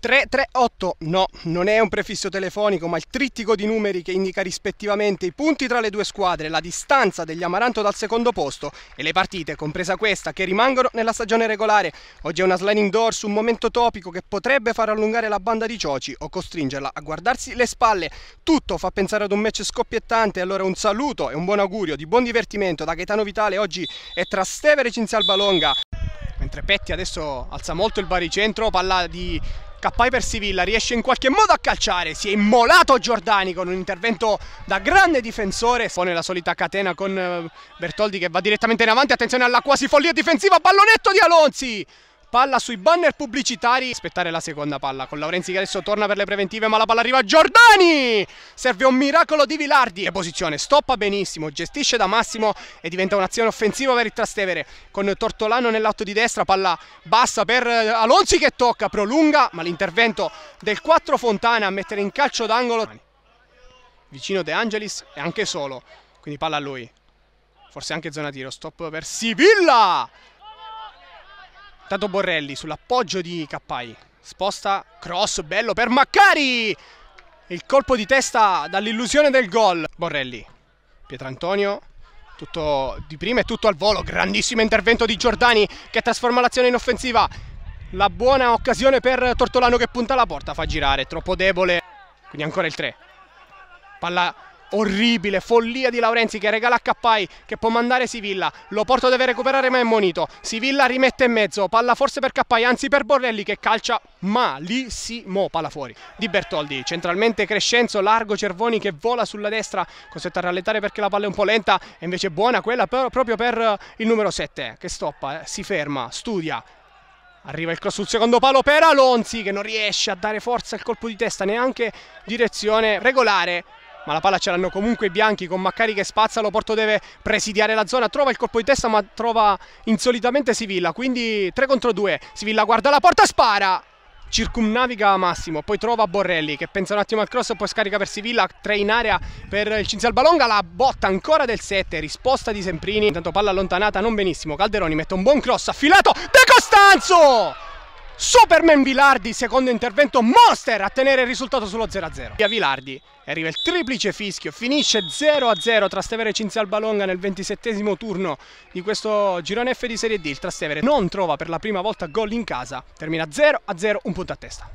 338 no, non è un prefisso telefonico ma il trittico di numeri che indica rispettivamente i punti tra le due squadre, la distanza degli Amaranto dal secondo posto e le partite, compresa questa, che rimangono nella stagione regolare. Oggi è una sliding door su un momento topico che potrebbe far allungare la banda di Cioci o costringerla a guardarsi le spalle. Tutto fa pensare ad un match scoppiettante, allora un saluto e un buon augurio di buon divertimento da Gaetano Vitale oggi è tra Stevere e Cinzia Albalonga. Mentre Petti adesso alza molto il baricentro, palla di K per Sivilla riesce in qualche modo a calciare, si è immolato Giordani con un intervento da grande difensore, pone la solita catena con eh, Bertoldi che va direttamente in avanti, attenzione alla quasi follia difensiva, pallonetto di Alonzi! Palla sui banner pubblicitari. Aspettare la seconda palla con Laurenzi che adesso torna per le preventive, ma la palla arriva a Giordani! Serve un miracolo di Vilardi. E posizione, stoppa benissimo, gestisce da massimo e diventa un'azione offensiva per il Trastevere. Con Tortolano nell'atto di destra, palla bassa per eh, Alonzi che tocca, prolunga, ma l'intervento del 4 Fontana a mettere in calcio d'angolo. Vicino De Angelis e anche solo. Quindi palla a lui. Forse anche zona tiro. Stop per Sivilla. Tato Borrelli sull'appoggio di Cappai. Sposta, cross, bello per Maccari! Il colpo di testa dall'illusione del gol. Borrelli, Pietrantonio, tutto di prima e tutto al volo. Grandissimo intervento di Giordani che trasforma l'azione in offensiva. La buona occasione per Tortolano che punta la porta, fa girare, troppo debole. Quindi ancora il 3. Palla orribile follia di Laurenzi che regala a Cappai che può mandare Sivilla lo Loporto deve recuperare ma è monito Sivilla rimette in mezzo palla forse per Cappai anzi per Borrelli che calcia malissimo palla fuori di Bertoldi centralmente Crescenzo largo Cervoni che vola sulla destra costretto a rallentare perché la palla è un po' lenta e invece buona quella per, proprio per eh, il numero 7 che stoppa eh, si ferma studia Arriva il cross sul secondo palo per Alonzi che non riesce a dare forza al colpo di testa neanche direzione regolare ma la palla ce l'hanno comunque i bianchi con Maccari che spazza, lo Porto deve presidiare la zona, trova il colpo di testa ma trova insolitamente Sivilla, quindi 3 contro 2, Sivilla guarda la porta, spara! circumnaviga Massimo, poi trova Borrelli che pensa un attimo al cross e poi scarica per Sivilla, 3 in area per il Cinzia Albalonga, la botta ancora del 7, risposta di Semprini, intanto palla allontanata non benissimo, Calderoni mette un buon cross affilato De Costanzo! Superman Vilardi, secondo intervento Monster a tenere il risultato sullo 0-0. Via Vilardi, arriva il triplice fischio, finisce 0-0 Trastevere Stevere e Cinzalbalonga nel ventisettesimo turno di questo girone F di Serie D. Il Trastevere non trova per la prima volta gol in casa, termina 0-0, un punto a testa.